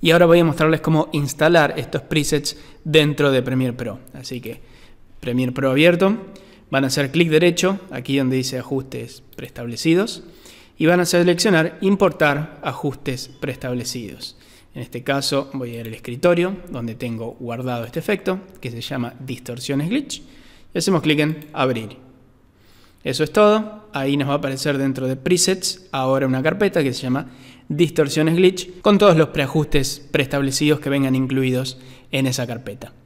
Y ahora voy a mostrarles cómo instalar estos presets dentro de Premiere Pro. Así que Premiere Pro abierto, van a hacer clic derecho, aquí donde dice ajustes preestablecidos, y van a seleccionar importar ajustes preestablecidos. En este caso voy a ir al escritorio donde tengo guardado este efecto que se llama distorsiones glitch y hacemos clic en abrir eso es todo. Ahí nos va a aparecer dentro de presets ahora una carpeta que se llama distorsiones glitch con todos los preajustes preestablecidos que vengan incluidos en esa carpeta.